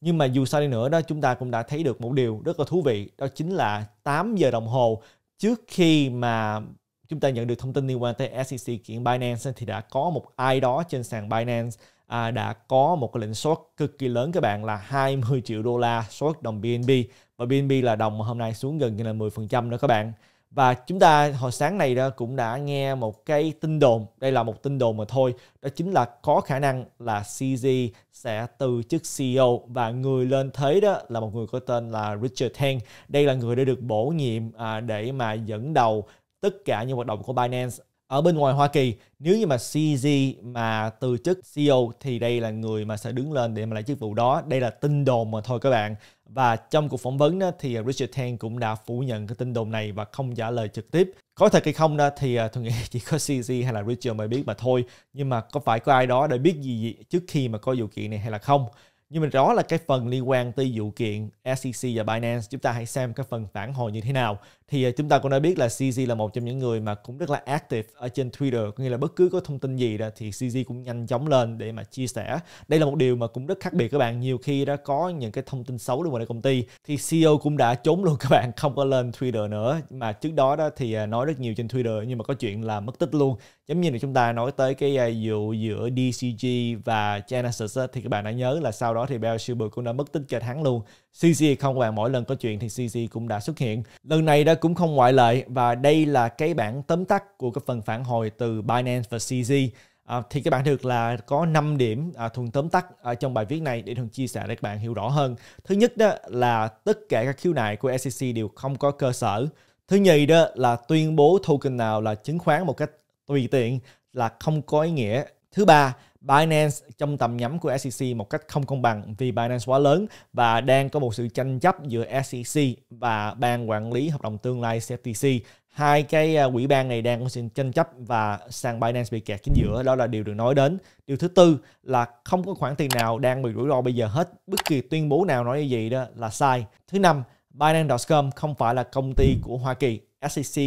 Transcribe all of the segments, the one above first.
nhưng mà dù sao đi nữa đó chúng ta cũng đã thấy được một điều rất là thú vị đó chính là 8 giờ đồng hồ trước khi mà chúng ta nhận được thông tin liên quan tới SEC kiện Binance thì đã có một ai đó trên sàn Binance à, đã có một cái lệnh short cực kỳ lớn các bạn là 20 triệu đô la short đồng BNB và BNB là đồng mà hôm nay xuống gần như là 10% nữa các bạn và chúng ta hồi sáng này đó cũng đã nghe một cái tin đồn đây là một tin đồn mà thôi đó chính là có khả năng là CZ sẽ từ chức CEO và người lên thế đó là một người có tên là Richard Tang đây là người đã được bổ nhiệm à, để mà dẫn đầu tất cả những hoạt động của Binance ở bên ngoài Hoa Kỳ nếu như mà CZ mà từ chức CEO thì đây là người mà sẽ đứng lên để mà lại chức vụ đó đây là tin đồn mà thôi các bạn và trong cuộc phỏng vấn đó, thì Richard Tang cũng đã phủ nhận cái tin đồn này và không trả lời trực tiếp. Có thật hay không đó thì à, tôi nghĩ chỉ có CZ hay là Richard mới biết mà thôi. Nhưng mà có phải có ai đó để biết gì, gì trước khi mà có vụ kiện này hay là không? Nhưng mà đó là cái phần liên quan tới vụ kiện SEC và Binance. Chúng ta hãy xem cái phần phản hồi như thế nào thì à, chúng ta cũng đã biết là CZ là một trong những người mà cũng rất là active ở trên Twitter có nghĩa là bất cứ có thông tin gì đó thì CZ cũng nhanh chóng lên để mà chia sẻ đây là một điều mà cũng rất khác biệt các bạn nhiều khi đã có những cái thông tin xấu liên quan đến công ty thì CEO cũng đã trốn luôn các bạn không có lên Twitter nữa mà trước đó đó thì à, nói rất nhiều trên Twitter nhưng mà có chuyện là mất tích luôn giống như là chúng ta nói tới cái à, vụ giữa DCG và Genesis thì các bạn đã nhớ là sau đó thì Bell Silver cũng đã mất tích cho tháng luôn CZ không các bạn mỗi lần có chuyện thì CZ cũng đã xuất hiện lần này đó cũng không ngoại lệ và đây là cái bản tóm tắt của cái phần phản hồi từ Binance và CZ. À, thì các bạn được là có 5 điểm à, thuần tóm tắt ở trong bài viết này để thường chia sẻ để các bạn hiểu rõ hơn. Thứ nhất đó là tất cả các khiếu nại của SEC đều không có cơ sở. Thứ nhì đó là tuyên bố token nào là chứng khoán một cách tùy tiện là không có ý nghĩa Thứ ba, Binance trong tầm nhắm của SEC một cách không công bằng vì Binance quá lớn và đang có một sự tranh chấp giữa SEC và ban quản lý hợp đồng tương lai CFTC. Hai cái à, quỹ ban này đang có sự tranh chấp và sàn Binance bị kẹt chính giữa, đó là điều được nói đến. Điều thứ tư là không có khoản tiền nào đang bị rủi ro bây giờ hết, bất kỳ tuyên bố nào nói như vậy đó là sai. Thứ năm, Binance.com không phải là công ty của Hoa Kỳ. SEC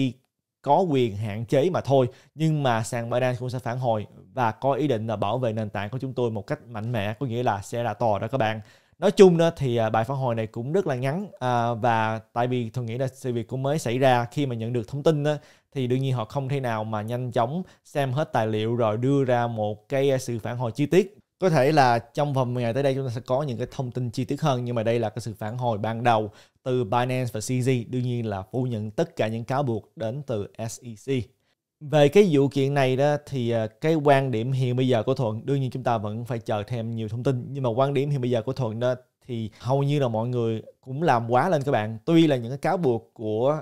có quyền hạn chế mà thôi nhưng mà sàn Binance cũng sẽ phản hồi và có ý định là bảo vệ nền tảng của chúng tôi một cách mạnh mẽ có nghĩa là sẽ là to đó các bạn nói chung đó thì à, bài phản hồi này cũng rất là ngắn à, và tại vì tôi nghĩ là sự việc cũng mới xảy ra khi mà nhận được thông tin đó, thì đương nhiên họ không thể nào mà nhanh chóng xem hết tài liệu rồi đưa ra một cái sự phản hồi chi tiết có thể là trong vòng ngày tới đây chúng ta sẽ có những cái thông tin chi tiết hơn nhưng mà đây là cái sự phản hồi ban đầu từ Binance và CZ đương nhiên là phủ nhận tất cả những cáo buộc đến từ SEC về cái vụ kiện này đó thì à, cái quan điểm hiện bây giờ của Thuận đương nhiên chúng ta vẫn phải chờ thêm nhiều thông tin nhưng mà quan điểm hiện bây giờ của Thuận đó thì hầu như là mọi người cũng làm quá lên các bạn tuy là những cái cáo buộc của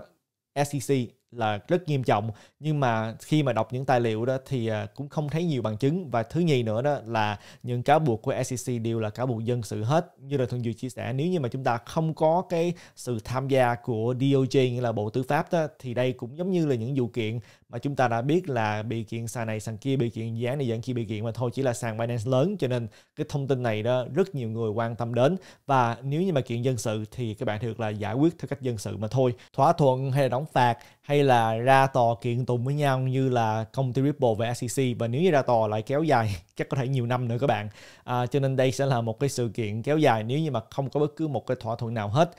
SEC là rất nghiêm trọng nhưng mà khi mà đọc những tài liệu đó thì à, cũng không thấy nhiều bằng chứng và thứ nhì nữa đó là những cáo buộc của SEC đều là cáo buộc dân sự hết như là thường dự chia sẻ nếu như mà chúng ta không có cái sự tham gia của DOJ nghĩa là Bộ Tư pháp đó thì đây cũng giống như là những vụ kiện mà chúng ta đã biết là bị kiện sàn này sàn kia bị kiện dự này dự kia bị kiện mà thôi chỉ là sàn Binance lớn cho nên cái thông tin này đó rất nhiều người quan tâm đến và nếu như mà kiện dân sự thì các bạn được là giải quyết theo cách dân sự mà thôi thỏa thuận hay là đóng phạt hay là ra tòa kiện tụng với nhau như là công ty Ripple và SEC và nếu như ra tòa lại kéo dài chắc có thể nhiều năm nữa các bạn à, cho nên đây sẽ là một cái sự kiện kéo dài nếu như mà không có bất cứ một cái thỏa thuận nào hết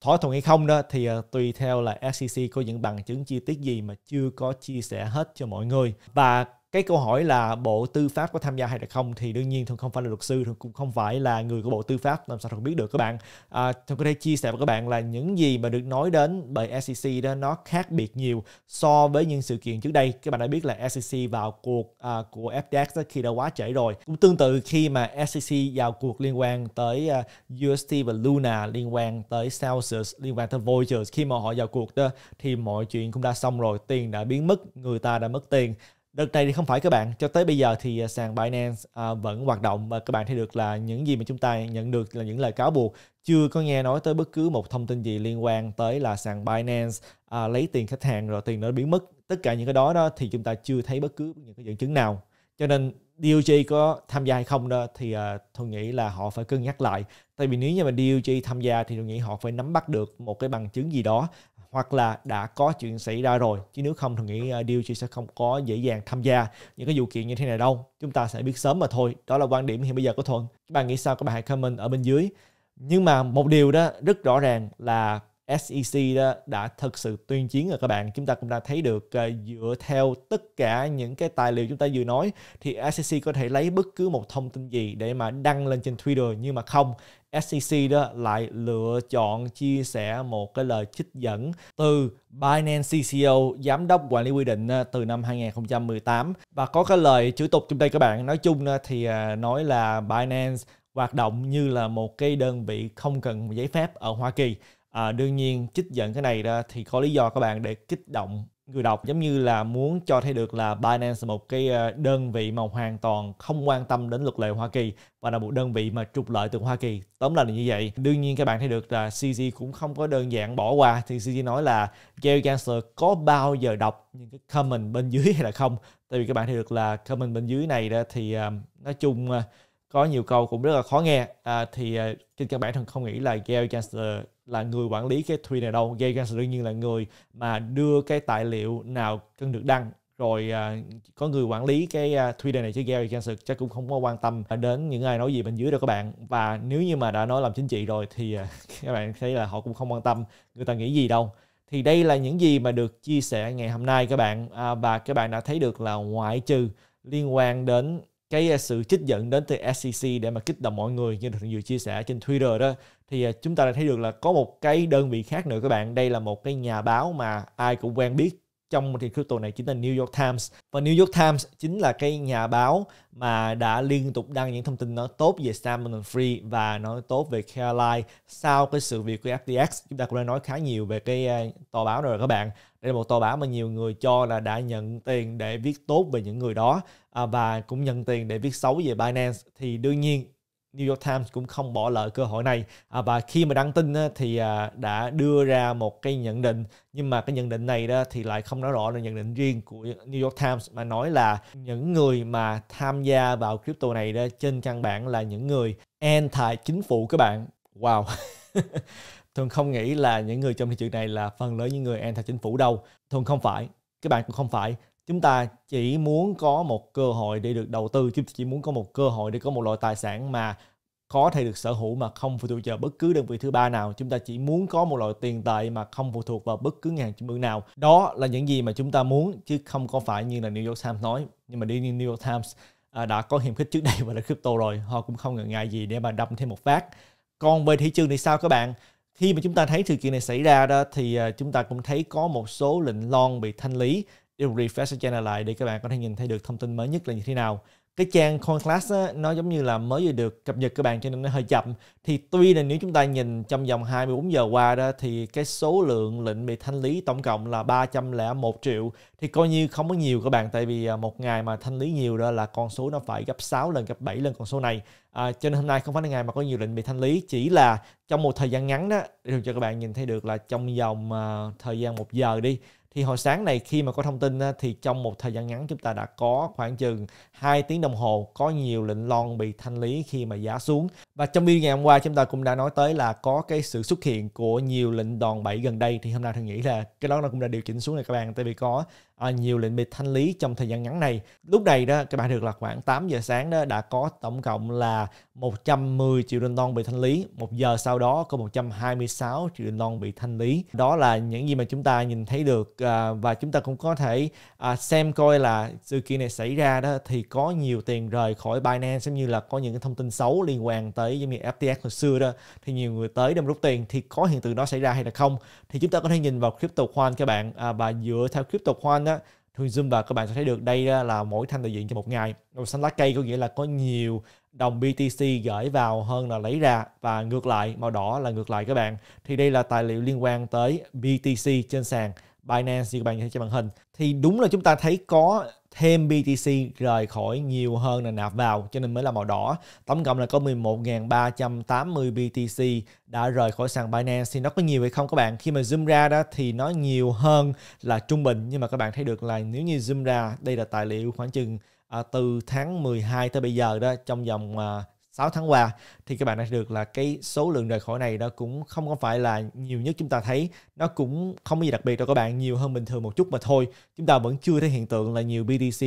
thỏa thuận hay không đó thì ờ, tùy theo là SEC có những bằng chứng chi tiết gì mà chưa có chia sẻ hết cho mọi người và cái câu hỏi là bộ tư pháp có tham gia hay là không thì đương nhiên thường không phải là luật sư thường cũng không phải là người của bộ tư pháp làm sao thường biết được các bạn à, thường có thể chia sẻ với các bạn là những gì mà được nói đến bởi SEC đó nó khác biệt nhiều so với những sự kiện trước đây các bạn đã biết là SEC vào cuộc à, của FTX đó khi đã quá trễ rồi cũng tương tự khi mà SEC vào cuộc liên quan tới uh, à, UST và Luna liên quan tới Celsius liên quan tới Voyager khi mà họ vào cuộc đó thì mọi chuyện cũng đã xong rồi tiền đã biến mất người ta đã mất tiền Đợt này thì không phải các bạn, cho tới bây giờ thì à, sàn Binance à, vẫn hoạt động và các bạn thấy được là những gì mà chúng ta nhận được là những lời cáo buộc chưa có nghe nói tới bất cứ một thông tin gì liên quan tới là sàn Binance à, lấy tiền khách hàng rồi tiền nó biến mất. Tất cả những cái đó đó thì chúng ta chưa thấy bất cứ những cái dẫn chứng nào. Cho nên DOJ có tham gia hay không đó thì à, tôi nghĩ là họ phải cân nhắc lại. Tại vì nếu như mà DOJ tham gia thì tôi nghĩ họ phải nắm bắt được một cái bằng chứng gì đó hoặc là đã có chuyện xảy ra rồi chứ nếu không thì nghĩ à, điều chị sẽ không có dễ dàng tham gia những cái vụ kiện như thế này đâu chúng ta sẽ biết sớm mà thôi đó là quan điểm hiện bây giờ của thuận các bạn nghĩ sao các bạn hãy comment ở bên dưới nhưng mà một điều đó rất rõ ràng là SEC đó đã thực sự tuyên chiến rồi các bạn. Chúng ta cũng đã thấy được à, dựa theo tất cả những cái tài liệu chúng ta vừa nói thì SEC có thể lấy bất cứ một thông tin gì để mà đăng lên trên Twitter nhưng mà không SEC đó lại lựa chọn chia sẻ một cái lời trích dẫn từ Binance CCO, giám đốc quản lý quy định à, từ năm 2018 và có cái lời chữ tục trong đây các bạn. Nói chung à, thì nói là Binance hoạt động như là một cái đơn vị không cần giấy phép ở Hoa Kỳ à, đương nhiên chích dẫn cái này ra thì có lý do các bạn để kích động người đọc giống như là muốn cho thấy được là Binance là một cái ờ, đơn vị mà hoàn toàn không quan tâm đến luật lệ Hoa Kỳ và là một đơn vị mà trục lợi từ Hoa Kỳ. Tóm lại là như vậy. Đương nhiên các bạn thấy được là CG cũng không có đơn giản bỏ qua thì CG nói là Gary Gensler có bao giờ đọc những cái comment bên dưới hay là không. Tại vì các bạn thấy được là comment bên dưới này đó thì ờ, nói chung ờ, có nhiều câu cũng rất là khó nghe à, thì à, trên căn bản thần không nghĩ là Gail Chancellor là người quản lý cái tweet này đâu Gail Chancellor đương nhiên là người mà đưa cái tài liệu nào cần được đăng rồi à, có người quản lý cái à, Twitter này chứ Gary Johnson chắc cũng không có quan tâm đến những ai nói gì bên dưới đâu các bạn và nếu như mà đã nói làm chính trị rồi thì à, các bạn thấy là họ cũng không quan tâm người ta nghĩ gì đâu thì đây là những gì mà được chia sẻ ngày hôm nay các bạn à, và các bạn đã thấy được là ngoại trừ liên quan đến cái à, sự trích dẫn đến từ SEC để mà kích động mọi người như thường vừa chia sẻ trên Twitter đó thì à, chúng ta đã thấy được là có một cái đơn vị khác nữa các bạn đây là một cái nhà báo mà ai cũng quen biết trong một thị crypto này chính là New York Times và New York Times chính là cái nhà báo mà đã liên tục đăng những thông tin nó tốt về Salmon Free và nó tốt về Caroline sau cái sự việc của FTX chúng ta cũng đã nói khá nhiều về cái ờ, tờ báo rồi các bạn đây là một tờ báo mà nhiều người cho là đã nhận tiền để viết tốt về những người đó à, và cũng nhận tiền để viết xấu về Binance thì đương nhiên New York Times cũng không bỏ lỡ cơ hội này à, và khi mà đăng tin thì à, đã đưa ra một cái nhận định nhưng mà cái nhận định này đó thì lại không nói rõ là nhận định riêng của New York Times mà nói là những người mà tham gia vào crypto này đó trên căn bản là những người anti chính phủ các bạn wow thường không nghĩ là những người trong thị trường này là phần lớn những người anti chính phủ đâu thường không phải các bạn cũng không phải chúng ta chỉ muốn có một cơ hội để được đầu tư chứ chỉ muốn có một cơ hội để có một loại tài sản mà có thể được sở hữu mà không phụ thuộc vào bất cứ đơn vị thứ ba nào chúng ta chỉ muốn có một loại tiền tệ mà không phụ thuộc vào bất cứ ngân hàng trung ương nào đó là những gì mà chúng ta muốn chứ không có phải như là New York Times nói nhưng mà đi như New York Times à, đã có hiểm khích trước đây và là crypto rồi họ cũng không ngần ngại gì để mà đâm thêm một phát còn về thị trường thì sao các bạn khi mà chúng ta thấy sự kiện này xảy ra đó thì à, chúng ta cũng thấy có một số lệnh lon bị thanh lý đều refresh cái channel lại để các bạn có thể nhìn thấy được thông tin mới nhất là như thế nào cái trang CoinClass á, nó giống như là mới vừa được cập nhật các bạn cho nên nó hơi chậm thì tuy là nếu chúng ta nhìn trong vòng 24 giờ qua đó thì cái số lượng lệnh bị thanh lý tổng cộng là 301 triệu thì coi như không có nhiều các bạn tại vì à, một ngày mà thanh lý nhiều đó là con số nó phải gấp 6 lần gấp 7 lần con số này à, cho nên hôm nay không phải là ngày mà có nhiều lệnh bị thanh lý chỉ là trong một thời gian ngắn đó để cho các bạn nhìn thấy được là trong vòng uh, thời gian một giờ đi thì hồi sáng này khi mà có thông tin thì trong một thời gian ngắn chúng ta đã có khoảng chừng 2 tiếng đồng hồ có nhiều lệnh lon bị thanh lý khi mà giá xuống và trong video ngày hôm qua chúng ta cũng đã nói tới là có cái sự xuất hiện của nhiều lệnh đòn bẩy gần đây thì hôm nay tôi nghĩ là cái đó nó cũng đã điều chỉnh xuống này các bạn tại vì có à, nhiều lệnh bị thanh lý trong thời gian ngắn này. Lúc này đó các bạn được là khoảng 8 giờ sáng đó đã có tổng cộng là 110 triệu đô non bị thanh lý. Một giờ sau đó có 126 triệu đô non bị thanh lý. Đó là những gì mà chúng ta nhìn thấy được à, và chúng ta cũng có thể à, xem coi là sự kiện này xảy ra đó thì có nhiều tiền rời khỏi Binance giống như là có những cái thông tin xấu liên quan tới giống như FTX hồi xưa đó thì nhiều người tới để rút tiền thì có hiện tượng đó xảy ra hay là không thì chúng ta có thể nhìn vào crypto coin các bạn à, và dựa theo crypto coin đó thường zoom vào các bạn sẽ thấy được đây là mỗi thanh đại diện cho một ngày màu xanh lá cây có nghĩa là có nhiều đồng BTC gửi vào hơn là lấy ra và ngược lại màu đỏ là ngược lại các bạn thì đây là tài liệu liên quan tới BTC trên sàn Binance như các bạn thấy trên màn hình thì đúng là chúng ta thấy có thêm BTC rời khỏi nhiều hơn là nạp vào cho nên mới là màu đỏ. Tổng cộng là có 11.380 BTC đã rời khỏi sàn Binance thì nó có nhiều hay không các bạn? Khi mà zoom ra đó thì nó nhiều hơn là trung bình nhưng mà các bạn thấy được là nếu như zoom ra đây là tài liệu khoảng chừng à, từ tháng 12 tới bây giờ đó trong vòng à, 6 tháng qua thì các bạn đã được là cái số lượng rời khỏi này nó cũng không có phải là nhiều nhất chúng ta thấy nó cũng không có gì đặc biệt đâu các bạn nhiều hơn bình thường một chút mà thôi chúng ta vẫn chưa thấy hiện tượng là nhiều BTC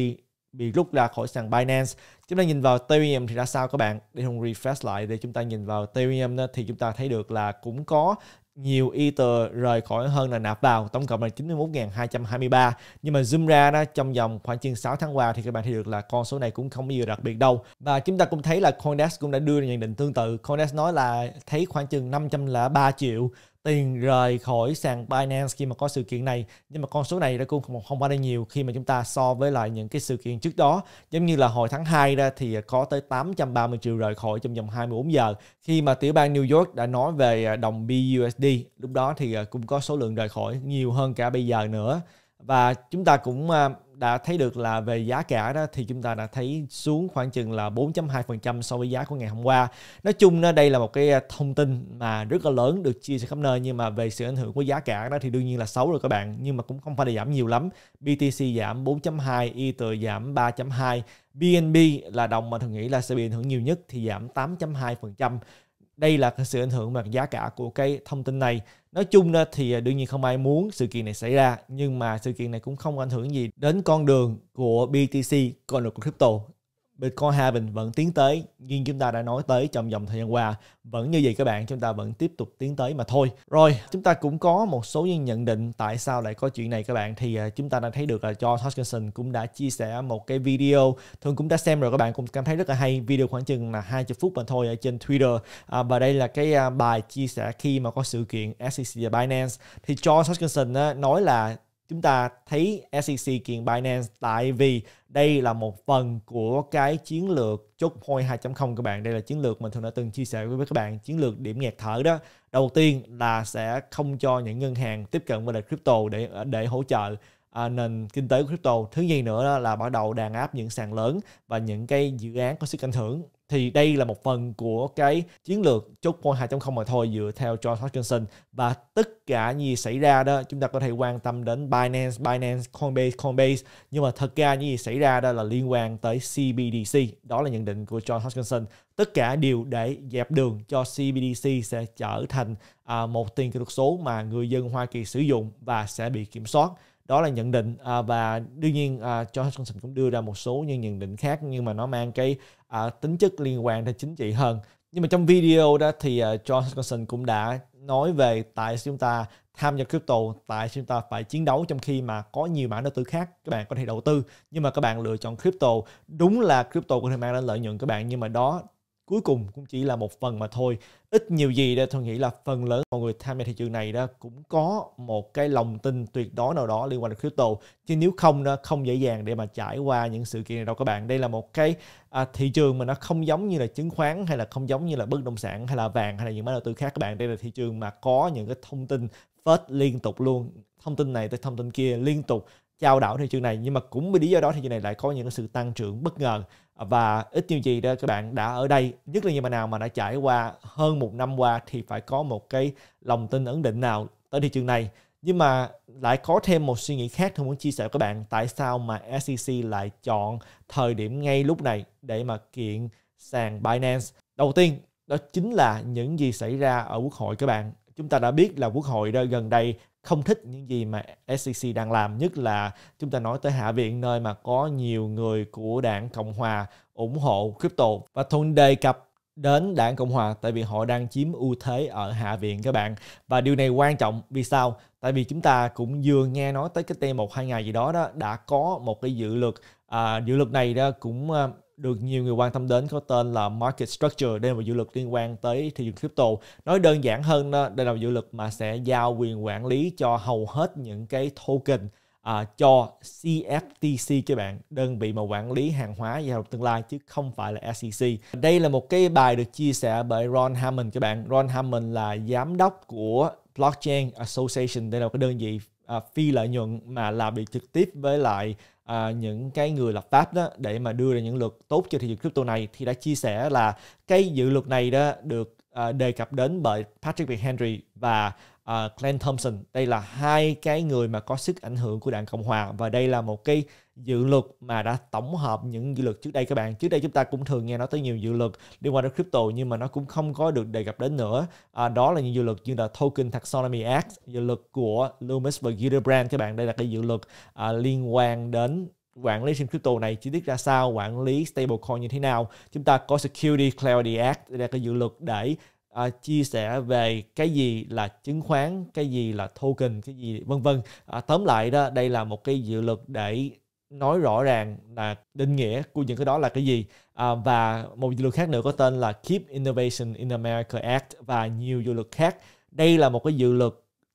bị rút ra khỏi sàn Binance chúng ta nhìn vào Ethereum thì ra sao các bạn để không refresh lại để chúng ta nhìn vào Ethereum đó, thì chúng ta thấy được là cũng có nhiều Ether rời khỏi hơn là nạp vào, tổng cộng là 91.223. Nhưng mà zoom ra đó trong vòng khoảng chừng 6 tháng qua thì các bạn thấy được là con số này cũng không có gì đặc biệt đâu. Và chúng ta cũng thấy là Coindex cũng đã đưa ra nhận định tương tự. Coindex nói là thấy khoảng chừng 503 triệu tiền rời khỏi sàn Binance khi mà có sự kiện này nhưng mà con số này đã cũng không, không quá là nhiều khi mà chúng ta so với lại những cái sự kiện trước đó giống như là hồi tháng 2 ra thì có tới 830 triệu rời khỏi trong vòng 24 giờ khi mà tiểu bang New York đã nói về à, đồng BUSD lúc đó thì à, cũng có số lượng rời khỏi nhiều hơn cả bây giờ nữa và chúng ta cũng à, đã thấy được là về giá cả đó thì chúng ta đã thấy xuống khoảng chừng là 4.2% so với giá của ngày hôm qua. Nói chung đó, đây là một cái à, thông tin mà rất là lớn được chia sẻ khắp nơi nhưng mà về sự ảnh hưởng của giá cả đó thì đương nhiên là xấu rồi các bạn nhưng mà cũng không phải là giảm nhiều lắm. BTC giảm 4.2, Ether giảm 3.2, BNB là đồng mà thường nghĩ là sẽ bị ảnh hưởng nhiều nhất thì giảm 8.2% đây là sự ảnh hưởng về giá cả của cái thông tin này nói chung ra thì à, đương nhiên không ai muốn sự kiện này xảy ra nhưng mà sự kiện này cũng không ảnh hưởng gì đến con đường của BTC con đường của crypto Bitcoin Haven vẫn tiến tới như chúng ta đã nói tới trong dòng thời gian qua vẫn như vậy các bạn chúng ta vẫn tiếp tục tiến tới mà thôi rồi chúng ta cũng có một số những nhận định tại sao lại có chuyện này các bạn thì à, chúng ta đã thấy được là George Hoskinson cũng đã chia sẻ một cái video thường cũng đã xem rồi các bạn cũng cảm thấy rất là hay video khoảng chừng là 20 phút mà thôi ở trên Twitter à, và đây là cái à, bài chia sẻ khi mà có sự kiện SEC và Binance thì George Hoskinson nói là chúng ta thấy SEC kiện Binance tại vì đây là một phần của cái chiến lược chốt point 2.0 các bạn đây là chiến lược mình thường đã từng chia sẻ với các bạn chiến lược điểm nghẹt thở đó đầu tiên là sẽ không cho những ngân hàng tiếp cận với lại crypto để để hỗ trợ à, nền kinh tế của crypto thứ nhì nữa là bắt đầu đàn áp những sàn lớn và những cái dự án có sức ảnh hưởng thì đây là một phần của cái chiến lược chốt point 2.0 mà thôi dựa theo John Hutchinson và tất cả những gì xảy ra đó chúng ta có thể quan tâm đến Binance, Binance, Coinbase, Coinbase nhưng mà thật ra những gì xảy ra đó là liên quan tới CBDC đó là nhận định của John Hutchinson tất cả đều để dẹp đường cho CBDC sẽ trở thành à, một tiền kỹ thuật số mà người dân Hoa Kỳ sử dụng và sẽ bị kiểm soát đó là nhận định à, và đương nhiên à, John Hutchinson cũng đưa ra một số những nhận định khác nhưng mà nó mang cái à, tính chất liên quan đến chính trị hơn nhưng mà trong video đó thì uh, John Hutchinson cũng đã nói về tại sao chúng ta tham gia crypto tại sao chúng ta phải chiến đấu trong khi mà có nhiều mã đầu tư khác các bạn có thể đầu tư nhưng mà các bạn lựa chọn crypto đúng là crypto có thể mang đến lợi nhuận các bạn nhưng mà đó cuối cùng cũng chỉ là một phần mà thôi ít nhiều gì đó tôi nghĩ là phần lớn mọi người tham gia thị trường này đó cũng có một cái lòng tin tuyệt đối nào đó liên quan đến crypto chứ nếu không đó không dễ dàng để mà trải qua những sự kiện này đâu các bạn đây là một cái à, thị trường mà nó không giống như là chứng khoán hay là không giống như là bất động sản hay là vàng hay là những mã đầu tư khác các bạn đây là thị trường mà có những cái thông tin phết liên tục luôn thông tin này tới thông tin kia liên tục trao đảo thị trường này nhưng mà cũng vì lý do đó thị trường này lại có những cái sự tăng trưởng bất ngờ và ít nhiều gì đó các bạn đã ở đây nhất là như bạn nào mà đã trải qua hơn một năm qua thì phải có một cái lòng tin ấn định nào tới thị trường này nhưng mà lại có thêm một suy nghĩ khác tôi muốn chia sẻ với các bạn tại sao mà SEC lại chọn thời điểm ngay lúc này để mà kiện sàn Binance đầu tiên đó chính là những gì xảy ra ở quốc hội các bạn chúng ta đã biết là quốc hội đó gần đây không thích những gì mà SEC đang làm nhất là chúng ta nói tới hạ viện nơi mà có nhiều người của đảng Cộng hòa ủng hộ crypto và Thun đề cập đến đảng Cộng hòa tại vì họ đang chiếm ưu thế ở hạ viện các bạn và điều này quan trọng vì sao tại vì chúng ta cũng vừa nghe nói tới cái tên một hai ngày gì đó đó đã có một cái dự luật à, dự luật này đó cũng à, được nhiều người quan tâm đến có tên là Market Structure. Đây là một dự luật liên quan tới thị trường crypto. Nói đơn giản hơn, đây là một dự luật mà sẽ giao quyền quản lý cho hầu hết những cái token à, cho CFTC các bạn, đơn vị mà quản lý hàng hóa giao dịch tương lai chứ không phải là SEC. Đây là một cái bài được chia sẻ bởi Ron Hammond các bạn. Ron Hammond là giám đốc của Blockchain Association, đây là một cái đơn vị à, phi lợi nhuận mà làm việc trực tiếp với lại à, những cái người lập pháp đó để mà đưa ra những luật tốt cho thị trường crypto này thì đã chia sẻ là cái dự luật này đó được à, đề cập đến bởi Patrick Henry và à, Glenn Thompson đây là hai cái người mà có sức ảnh hưởng của đảng Cộng hòa và đây là một cái dự luật mà đã tổng hợp những dự luật trước đây các bạn trước đây chúng ta cũng thường nghe nói tới nhiều dự luật liên quan đến crypto nhưng mà nó cũng không có được đề cập đến nữa à, đó là những dự luật như là token taxonomy act dự luật của Loomis và Gillibrand các bạn đây là cái dự luật à, liên quan đến quản lý trên crypto này chi tiết ra sao quản lý stablecoin như thế nào chúng ta có security clarity act đây là cái dự luật để à, chia sẻ về cái gì là chứng khoán cái gì là token cái gì vân vân à, tóm lại đó đây là một cái dự luật để nói rõ ràng là định nghĩa của những cái đó là cái gì à, và một dự luật khác nữa có tên là Keep Innovation in America Act và nhiều dự luật khác đây là một cái dự luật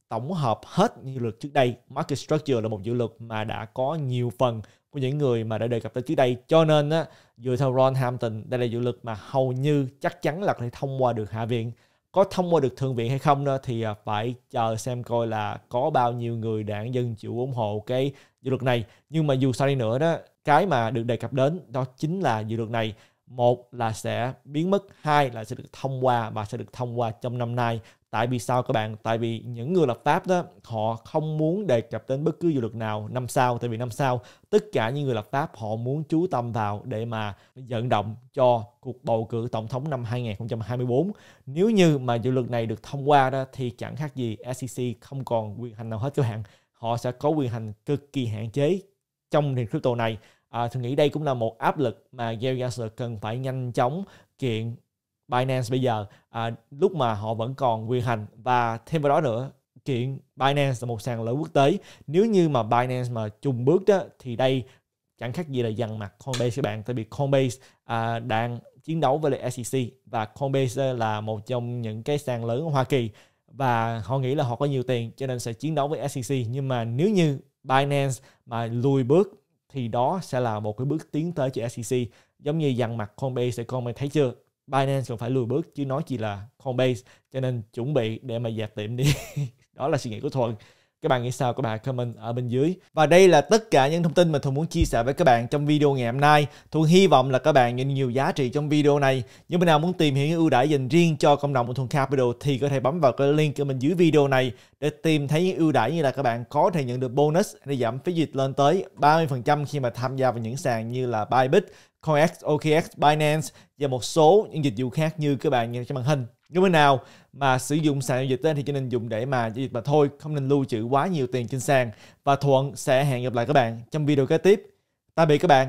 tổng hợp hết những dự luật trước đây market structure là một dự luật mà đã có nhiều phần của những người mà đã đề cập tới trước đây cho nên á, dựa theo Ron Hampton đây là dự luật mà hầu như chắc chắn là có thể thông qua được Hạ viện có thông qua được thượng viện hay không đó thì à, phải chờ xem coi là có bao nhiêu người đảng dân chủ ủng hộ cái dự luật này nhưng mà dù sao đi nữa đó cái mà được đề cập đến đó chính là dự luật này một là sẽ biến mất hai là sẽ được thông qua và sẽ được thông qua trong năm nay Tại vì sao các bạn? Tại vì những người lập pháp đó họ không muốn đề cập đến bất cứ dự luật nào năm sau. Tại vì năm sau tất cả những người lập pháp họ muốn chú tâm vào để mà vận động cho cuộc bầu cử tổng thống năm 2024. Nếu như mà dự luật này được thông qua đó thì chẳng khác gì SEC không còn quyền hành nào hết các bạn. Họ sẽ có quyền hành cực kỳ hạn chế trong nền crypto này. À, tôi nghĩ đây cũng là một áp lực mà Gary Gensler cần phải nhanh chóng kiện Binance bây giờ à, lúc mà họ vẫn còn quyền hành và thêm vào đó nữa kiện Binance là một sàn lớn quốc tế nếu như mà Binance mà trùng bước đó thì đây chẳng khác gì là dằn mặt Coinbase các bạn tại vì Coinbase à, đang chiến đấu với lại SEC và Coinbase là một trong những cái sàn lớn ở Hoa Kỳ và họ nghĩ là họ có nhiều tiền cho nên sẽ chiến đấu với SEC nhưng mà nếu như Binance mà lùi bước thì đó sẽ là một cái bước tiến tới cho SEC giống như dằn mặt Coinbase thì Coinbase thấy chưa Binance còn phải lùi bước chứ nói chỉ là Coinbase cho nên chuẩn bị để mà dẹp tiệm đi đó là suy nghĩ của thuận các bạn nghĩ sao các bạn comment ở bên dưới và đây là tất cả những thông tin mà thuận muốn chia sẻ với các bạn trong video ngày hôm nay thuận hy vọng là các bạn nhận nhiều giá trị trong video này Nếu bạn nào muốn tìm hiểu những ưu đãi dành riêng cho cộng đồng của thuận capital thì có thể bấm vào cái link ở bên dưới video này để tìm thấy những ưu đãi như là các bạn có thể nhận được bonus để giảm phí dịch lên tới 30% khi mà tham gia vào những sàn như là Bybit Coinx, OKX, Binance và một số những dịch vụ khác như các bạn nhìn trên màn hình. Nếu bữa nào mà sử dụng sàn giao dịch ấy, thì chỉ nên dùng để mà giao dịch mà thôi, không nên lưu trữ quá nhiều tiền trên sàn. Và Thuận sẽ hẹn gặp lại các bạn trong video kế tiếp. Tạm biệt các bạn.